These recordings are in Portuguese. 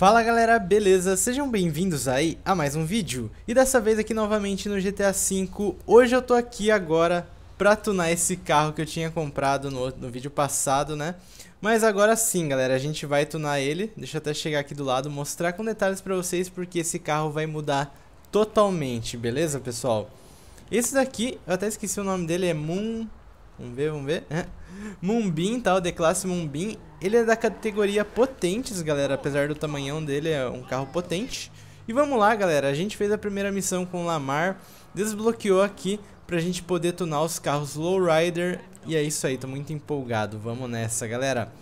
Fala galera, beleza? Sejam bem-vindos aí a mais um vídeo. E dessa vez aqui novamente no GTA V. Hoje eu tô aqui agora pra tunar esse carro que eu tinha comprado no, no vídeo passado, né? Mas agora sim, galera, a gente vai tunar ele. Deixa eu até chegar aqui do lado, mostrar com detalhes pra vocês, porque esse carro vai mudar totalmente, beleza, pessoal? Esse daqui, eu até esqueci o nome dele, é Moon... Vamos ver, vamos ver. É. Mumbin, tal, de classe Mumbin. Ele é da categoria potentes, galera. Apesar do tamanhão dele, é um carro potente. E vamos lá, galera. A gente fez a primeira missão com o Lamar. Desbloqueou aqui pra gente poder tunar os carros Lowrider. E é isso aí, tô muito empolgado. Vamos nessa, galera.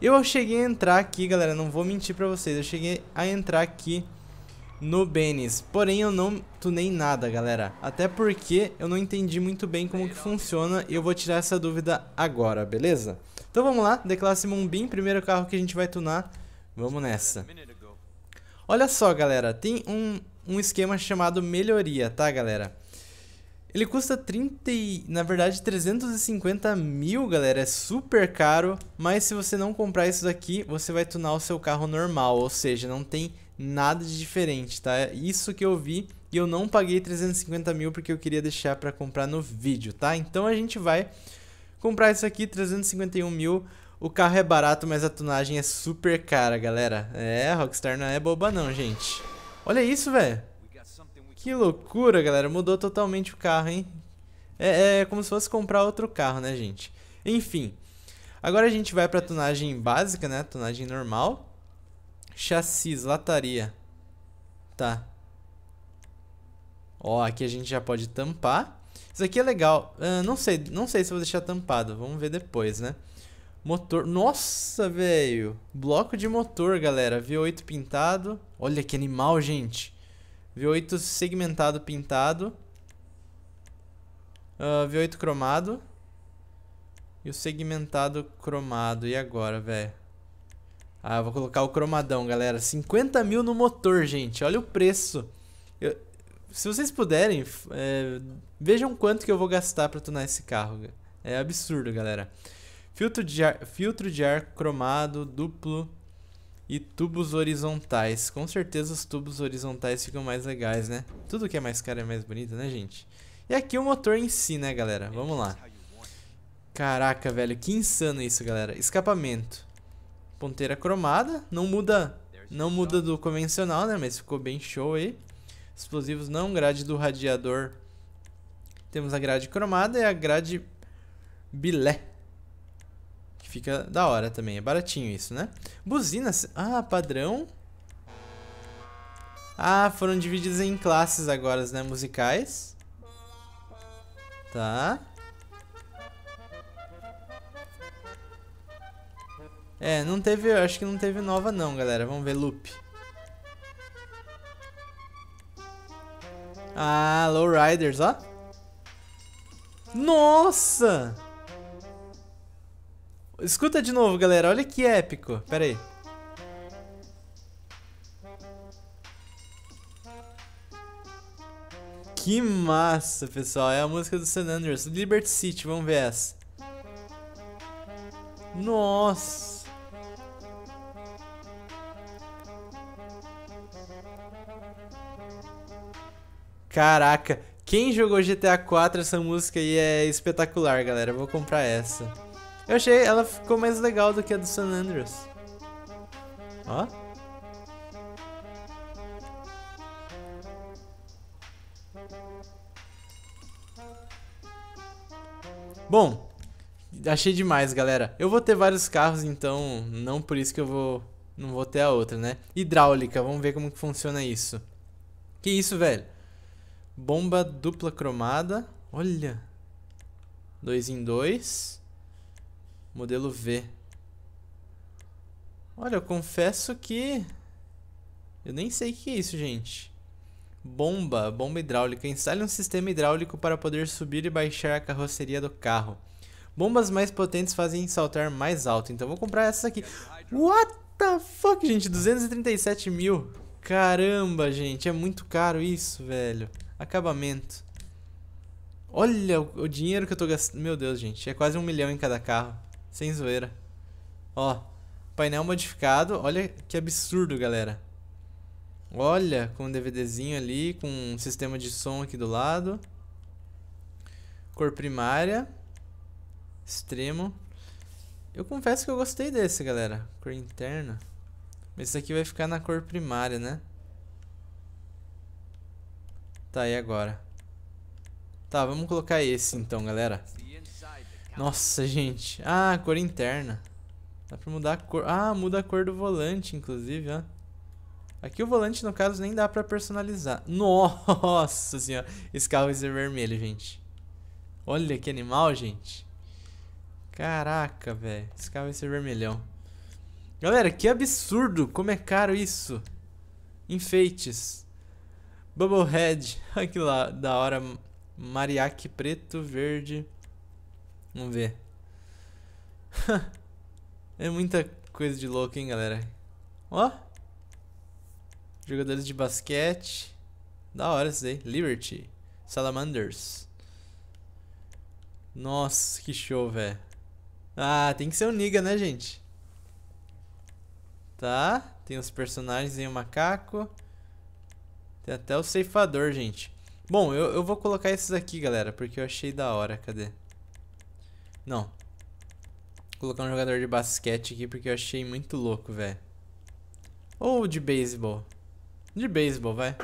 Eu cheguei a entrar aqui, galera. Não vou mentir pra vocês. Eu cheguei a entrar aqui no Benis. Porém, eu não tunei nada, galera. Até porque eu não entendi muito bem como que funciona e eu vou tirar essa dúvida agora, beleza? Então vamos lá, The Classe Mumbin, primeiro carro que a gente vai tunar. Vamos nessa. Olha só, galera, tem um, um esquema chamado melhoria, tá, galera? Ele custa 30, na verdade 350 mil, galera, é super caro, mas se você não comprar isso daqui, você vai tunar o seu carro normal, ou seja, não tem nada de diferente, tá? É isso que eu vi e eu não paguei 350 mil porque eu queria deixar para comprar no vídeo, tá? Então a gente vai comprar isso aqui, 351 mil. O carro é barato, mas a tunagem é super cara, galera. É, Rockstar não é boba não, gente. Olha isso, velho. Que loucura, galera. Mudou totalmente o carro, hein? É, é, como se fosse comprar outro carro, né, gente? Enfim. Agora a gente vai pra tunagem básica, né? Tunagem normal. Chassis, lataria. Tá. Ó, aqui a gente já pode tampar. Isso aqui é legal. Uh, não sei, não sei se vou deixar tampado. Vamos ver depois, né? Motor. Nossa, velho. Bloco de motor, galera. V8 pintado. Olha que animal, gente. V8 segmentado pintado. Uh, ah, V8 cromado. E o segmentado cromado. E agora, velho? Ah, vou colocar o cromadão, galera. 50 mil no motor, gente. Olha o preço. Eu, se vocês puderem, é, vejam quanto que eu vou gastar para tunar esse carro. É absurdo, galera. Filtro de ar, filtro de ar cromado, duplo e tubos horizontais. Com certeza os tubos horizontais ficam mais legais, né? Tudo que é mais caro é mais bonito, né, gente? E aqui o motor em si, né, galera? Vamos lá. Caraca, velho, que insano isso, galera. Escapamento ponteira cromada. Não muda, não muda do convencional, né? Mas ficou bem show aí. Explosivos não, grade do radiador. Temos a grade cromada e a grade bilé. Que fica da hora também, é baratinho isso, né? Buzinas, ah, padrão. Ah, foram divididas em classes agora, né, musicais. Tá. É, não teve, acho que não teve nova não, galera. Vamos ver loop. Ah, Lowriders, ó. Nossa! Escuta de novo, galera. Olha que épico. Pera aí. Que massa, pessoal. É a música do San Andreas. Liberty City. Vamos ver essa. Nossa! Caraca, quem jogou GTA 4, essa música aí é espetacular, galera. Eu vou comprar essa. Eu achei, ela ficou mais legal do que a do San Andreas. Ó. Bom, achei demais, galera. Eu vou ter vários carros, então não por isso que eu vou... Não vou ter a outra, né? Hidráulica, vamos ver como que funciona isso. Que isso, velho? Bomba dupla cromada. Olha. Dois em dois. Modelo V. Olha, eu confesso que... Eu nem sei o que é isso, gente. Bomba, bomba hidráulica. Instale um sistema hidráulico para poder subir e baixar a carroceria do carro. Bombas mais potentes fazem saltar mais alto. Então vou comprar essa aqui. What the fuck, gente? 237 mil. Caramba, gente. É muito caro isso, velho. Acabamento. Olha o, o dinheiro que eu tô gastando. Meu Deus, gente. É quase um milhão em cada carro. Sem zoeira. Ó. Painel modificado. Olha que absurdo, galera. Olha, com um DVDzinho ali, com um sistema de som aqui do lado. Cor primária. Extremo. Eu confesso que eu gostei desse, galera. Cor interna. Mas esse aqui vai ficar na cor primária, né? Tá, e agora? Tá, vamos colocar esse então, galera. Nossa, gente. Ah, cor interna. Dá pra mudar a cor. Ah, muda a cor do volante, inclusive, ó. Aqui o volante, no caso, nem dá pra personalizar. Nossa senhora. Esse carro vai ser vermelho, gente. Olha que animal, gente. Caraca, velho. Esse carro vai ser vermelhão. Galera, que absurdo. Como é caro isso. Enfeites. Bubblehead. Olha que lá, da hora. Mariaque preto, verde. Vamos ver. é muita coisa de louco, hein, galera. Ó. Jogadores de basquete. Da hora isso aí. Liberty. Salamanders. Nossa, que show, velho. Ah, tem que ser um Niga, né, gente? Tá. Tem os personagens em o um macaco. Tem até o ceifador, gente. Bom, eu, eu vou colocar esses aqui, galera, porque eu achei da hora. Cadê? Não. Vou colocar um jogador de basquete aqui, porque eu achei muito louco, velho. Ou de beisebol. De beisebol, vai.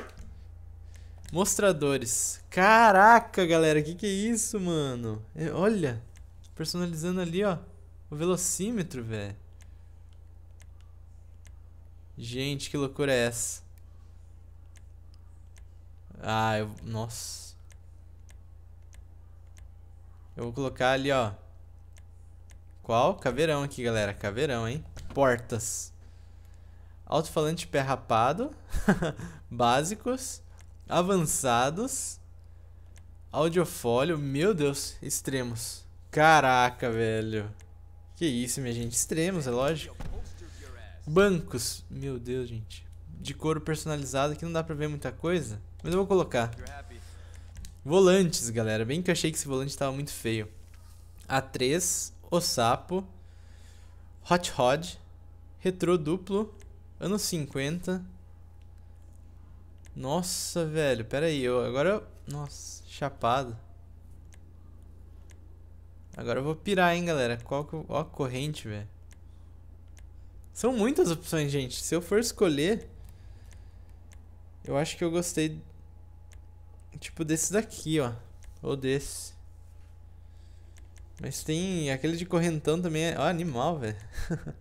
Mostradores. Caraca, galera, que que é isso, mano? É, olha, personalizando ali, ó, o velocímetro, velho. Gente, que loucura é essa? Ah, eu... Nossa. Eu vou colocar ali, ó. Qual? Caveirão aqui, galera. Caveirão, hein? Portas. Alto-falante pé rapado. Básicos. Avançados. Audiofólio. Meu Deus. Extremos. Caraca, velho. Que isso, minha gente. Extremos, é lógico. Bancos. Meu Deus, gente. De couro personalizado que não dá pra ver muita coisa. Mas eu vou colocar. Volantes, galera. Bem que eu achei que esse volante estava muito feio. A3, O Sapo, Hot Rod, Retro Duplo, Anos 50. Nossa, velho. Pera aí. Eu, agora eu... Nossa, chapado. Agora eu vou pirar, hein, galera. Qual que eu... Ó a corrente, velho. São muitas opções, gente. Se eu for escolher... Eu acho que eu gostei Tipo desse daqui, ó. Ou desse. Mas tem aquele de correntão também. É... Ó, animal, velho.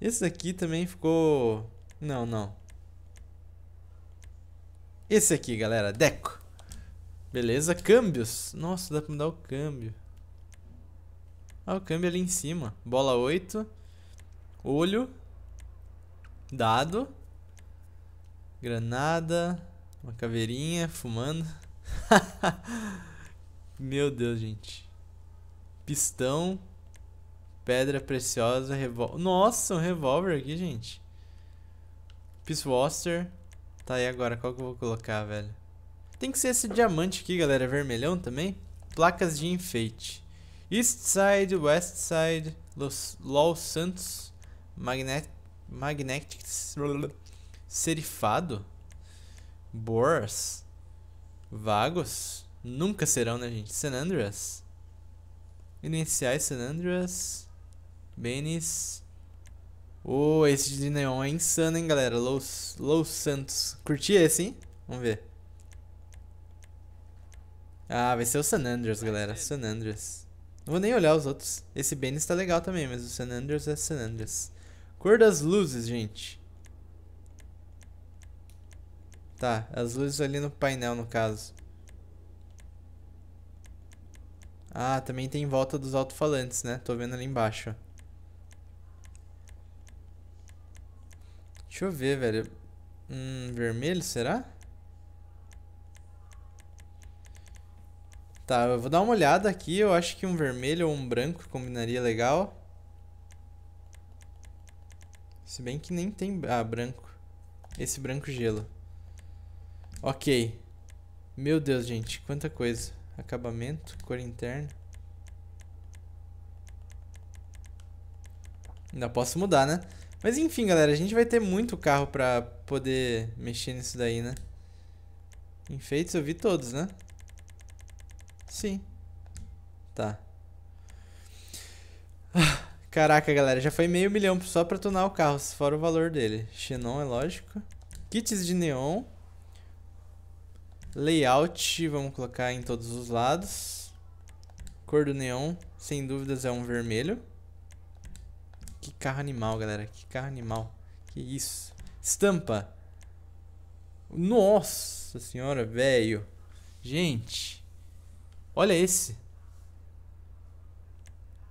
Esse aqui também ficou... Não, não. Esse aqui, galera. Deco. Beleza. Câmbios. Nossa, dá pra mudar o câmbio. Ah, o câmbio ali em cima. Bola 8. Olho. Dado. Granada. Uma caveirinha fumando. Meu Deus, gente. Pistão. Pedra preciosa, revol Nossa, um revólver aqui, gente. Peace Tá aí agora, qual que eu vou colocar, velho? Tem que ser esse diamante aqui, galera, vermelhão também. Placas de enfeite. East Side, West Side, Los, Los Santos, Magnet, Magnetics, Serifado. Boars, Vagos, nunca serão, né, gente? San Andreas, Iniciais San Andreas, Benis. Oh, esse de neon é insano, hein, galera? Los, Los Santos. Curti esse, hein? Vamos ver. Ah, vai ser o San Andreas, galera. San Andreas. Não vou nem olhar os outros. Esse Benis tá legal também, mas o San Andreas é San Andreas. Cor das luzes, gente. Tá, as luzes ali no painel, no caso. Ah, também tem em volta dos alto-falantes, né? Tô vendo ali embaixo. Deixa eu ver, velho. Hum, vermelho, será? Tá, eu vou dar uma olhada aqui. Eu acho que um vermelho ou um branco combinaria legal. Se bem que nem tem... Ah, branco. Esse branco gelo. Ok. Meu Deus, gente. Quanta coisa. Acabamento, cor interna. Ainda posso mudar, né? Mas enfim, galera. A gente vai ter muito carro pra poder mexer nisso daí, né? Enfeites eu vi todos, né? Sim. Tá. Ah, caraca, galera, já foi meio milhão só pra tunar o carro, fora o valor dele. Xenon, é lógico. Kits de neon. Layout, vamos colocar em todos os lados. Cor do neon, sem dúvidas, é um vermelho. Que carro animal, galera. Que carro animal. Que isso. Estampa. Nossa senhora, velho. Gente. Olha esse.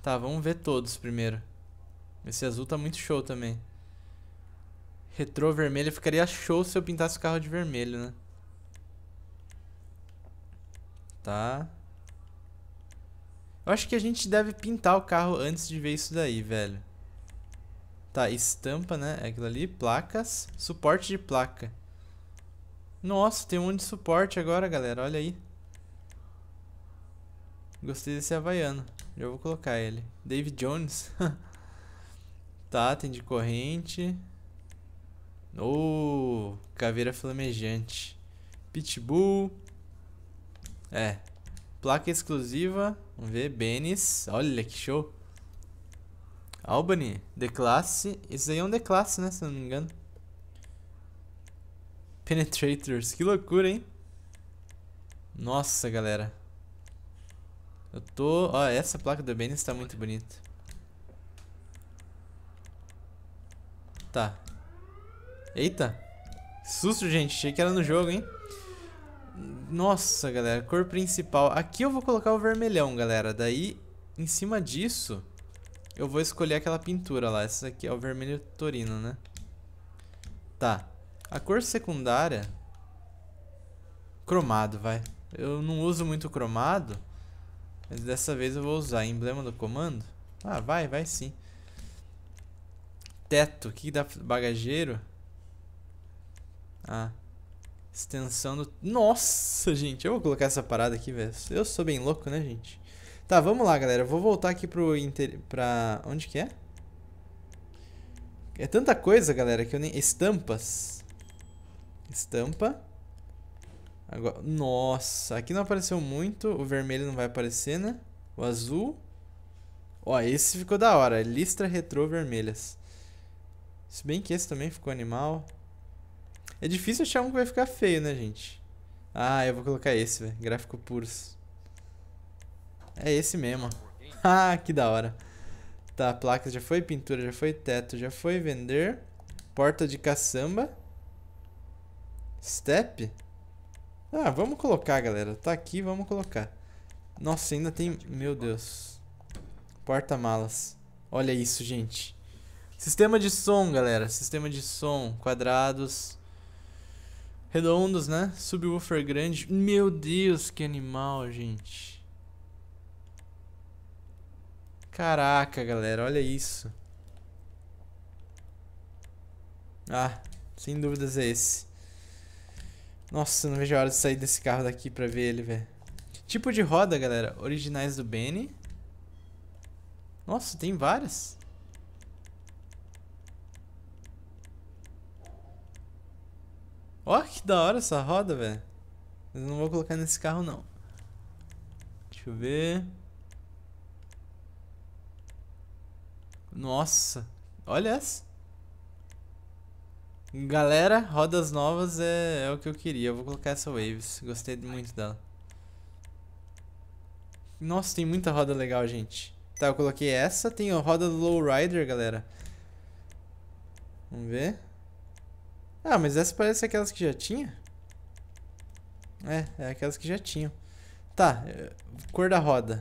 Tá, vamos ver todos primeiro. Esse azul tá muito show também. Retro vermelho ficaria show se eu pintasse o carro de vermelho, né? Tá. Eu acho que a gente deve pintar o carro antes de ver isso daí, velho. Tá, estampa, né? É aquilo ali. Placas. Suporte de placa. Nossa, tem um monte de suporte agora, galera. Olha aí. Gostei desse havaiano. Já vou colocar ele. David Jones. tá, tem de corrente. Oh, caveira flamejante. Pitbull. É. Placa exclusiva. Vamos ver. Benes. Olha que show. Albany. The classe. Esse aí é um The classe, né? Se não me engano. Penetrators. Que loucura, hein? Nossa, galera. Eu tô... Ó, essa placa do Benes tá muito bonita. Tá. Eita. Que susto, gente. Achei que era no jogo, hein? Nossa, galera, cor principal. Aqui eu vou colocar o vermelhão, galera. Daí, em cima disso, eu vou escolher aquela pintura lá. Essa aqui é o vermelho torino, né? Tá. A cor secundária... Cromado, vai. Eu não uso muito cromado. Mas dessa vez eu vou usar emblema do comando. Ah, vai, vai sim. Teto. O que, dá bagageiro? Ah... Extensão do. Nossa, gente, eu vou colocar essa parada aqui, velho. Eu sou bem louco, né, gente? Tá, vamos lá, galera. Eu vou voltar aqui pro. Inter... pra. Onde que é? É tanta coisa, galera, que eu nem. Estampas. Estampa. Agora... Nossa, aqui não apareceu muito. O vermelho não vai aparecer, né? O azul. Ó, esse ficou da hora. Listra retrô vermelhas. Se bem que esse também ficou animal. É difícil achar um que vai ficar feio, né, gente? Ah, eu vou colocar esse, velho. Gráfico puros. É esse mesmo. ah, que da hora. Tá, placas já foi, pintura já foi, teto já foi, vender. Porta de caçamba. Step? Ah, vamos colocar, galera. Tá aqui, vamos colocar. Nossa, ainda tem... Meu Deus. Porta-malas. Olha isso, gente. Sistema de som, galera. Sistema de som. Quadrados. Redondos, né? Subwoofer grande. Meu Deus, que animal, gente. Caraca, galera, olha isso. Ah, sem dúvidas é esse. Nossa, não vejo a hora de sair desse carro daqui pra ver ele, velho. Tipo de roda, galera. Originais do Benny. Nossa, tem várias. Ó, que da hora essa roda, velho. Mas não vou colocar nesse carro, não. Deixa eu ver. Nossa. Olha essa. Galera, rodas novas é, é o que eu queria. Eu vou colocar essa Waves. Gostei muito dela. Nossa, tem muita roda legal, gente. Tá, eu coloquei essa. Tem a roda do Lowrider, galera. Vamos ver. Ah, mas essa parece aquelas que já tinha? É, é aquelas que já tinham. Tá, é, cor da roda.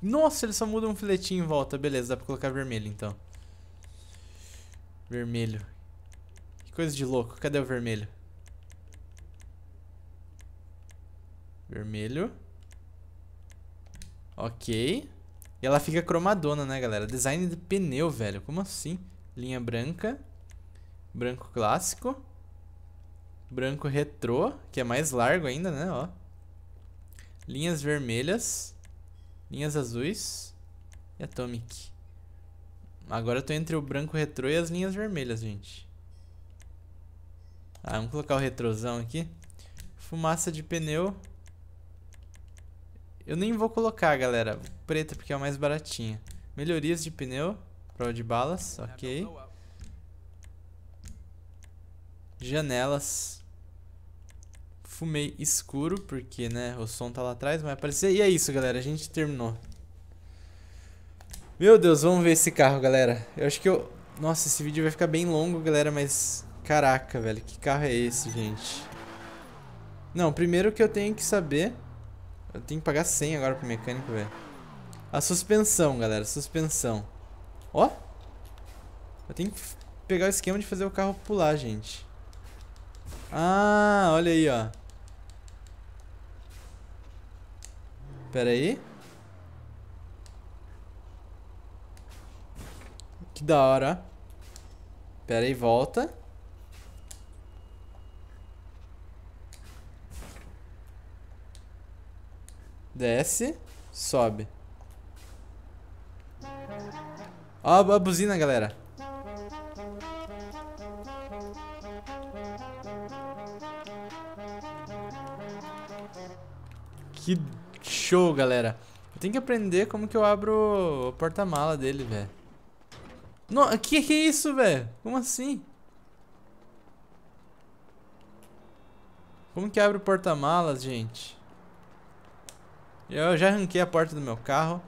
Nossa, ele só muda um filetinho em volta. Beleza, dá pra colocar vermelho então. Vermelho. Que coisa de louco. Cadê o vermelho? Vermelho. Ok. E ela fica cromadona, né, galera? Design de pneu, velho. Como assim? Linha branca. Branco clássico. Branco retrô, que é mais largo ainda, né? Ó. Linhas vermelhas. Linhas azuis. E Atomic. Agora eu tô entre o branco retrô e as linhas vermelhas, gente. Ah, vamos colocar o retrôzão aqui. Fumaça de pneu. Eu nem vou colocar, galera. Preta, porque é o mais baratinha. Melhorias de pneu. Prova de balas, ok janelas, fumei escuro, porque, né, o som tá lá atrás, vai aparecer. E é isso, galera, a gente terminou. Meu Deus, vamos ver esse carro, galera. Eu acho que eu... Nossa, esse vídeo vai ficar bem longo, galera, mas... Caraca, velho, que carro é esse, gente? Não, primeiro que eu tenho que saber... Eu tenho que pagar 100 agora pro mecânico, velho. A suspensão, galera, suspensão. Ó! Eu tenho que pegar o esquema de fazer o carro pular, gente. Ah, olha aí, ó. Pera aí. Que da hora. Pera aí, volta. Desce. Sobe. Ó a buzina, galera. Que show, galera. Eu tenho que aprender como que eu abro o porta-mala dele, velho. Não, que que é isso, velho? Como assim? Como que abre o porta-malas, gente? Eu já arranquei a porta do meu carro.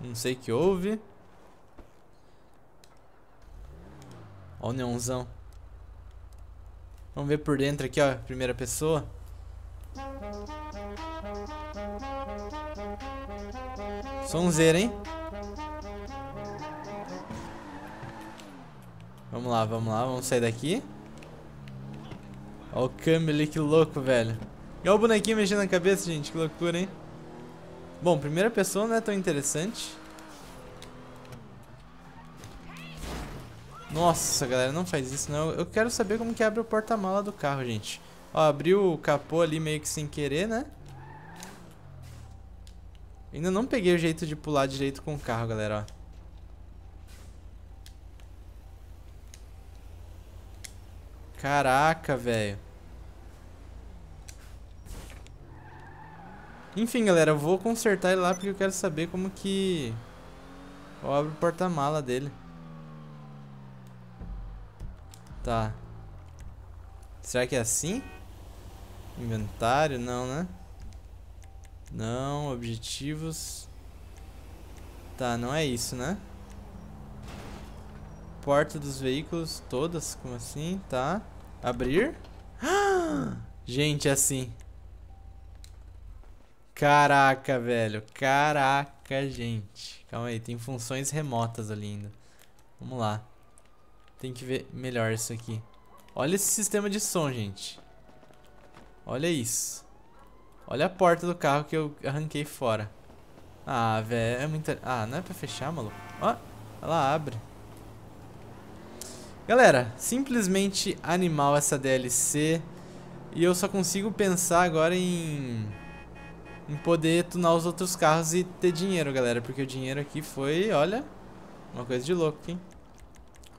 Não sei o que houve. Ó o neonzão. Vamos ver por dentro aqui, ó. Primeira pessoa. Sonzeira, hein? Vamos lá, vamos lá, vamos sair daqui. Olha o câmbio ali, que louco, velho. E olha o bonequinho mexendo na cabeça, gente, que loucura, hein? Bom, primeira pessoa não é tão interessante. Nossa, galera, não faz isso, não. Né? Eu quero saber como que abre o porta-mala do carro, gente. Ó, abriu o capô ali meio que sem querer, né? Ainda não peguei o jeito de pular direito com o carro, galera, ó. Caraca, velho. Enfim, galera, eu vou consertar ele lá porque eu quero saber como que... Eu abro o porta-mala dele. Tá. Será que é assim? Inventário? Não, né? Não, objetivos. Tá, não é isso, né? Porta dos veículos, todas, como assim? Tá. Abrir. Gente, é assim. Caraca, velho. Caraca, gente. Calma aí, tem funções remotas ali ainda. Vamos lá. Tem que ver melhor isso aqui. Olha esse sistema de som, gente. Olha isso. Olha a porta do carro que eu arranquei fora. Ah, velho, é muita... Ah, não é pra fechar, maluco? Ó, ela abre. Galera, simplesmente animal essa DLC. E eu só consigo pensar agora em... Em poder tunar os outros carros e ter dinheiro, galera. Porque o dinheiro aqui foi, olha... Uma coisa de louco, hein?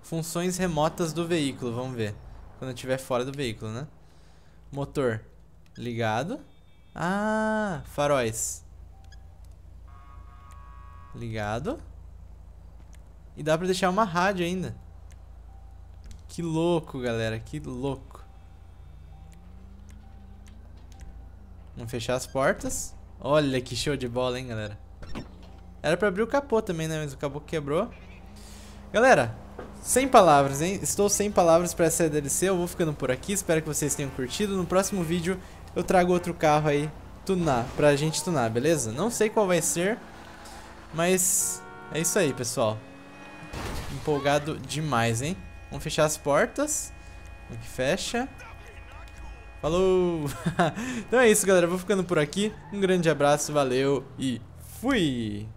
Funções remotas do veículo, vamos ver. Quando eu estiver fora do veículo, né? Motor ligado. Ah, faróis. Ligado. E dá pra deixar uma rádio ainda. Que louco, galera. Que louco. Vamos fechar as portas. Olha que show de bola, hein, galera. Era pra abrir o capô também, né? Mas o capô quebrou. Galera, sem palavras, hein? Estou sem palavras para essa DLC. Eu vou ficando por aqui. Espero que vocês tenham curtido. No próximo vídeo eu trago outro carro aí tunar, pra gente tunar, beleza? Não sei qual vai ser, mas é isso aí, pessoal. Empolgado demais, hein? Vamos fechar as portas. Aqui fecha. Falou! então é isso, galera. Vou ficando por aqui. Um grande abraço, valeu e fui!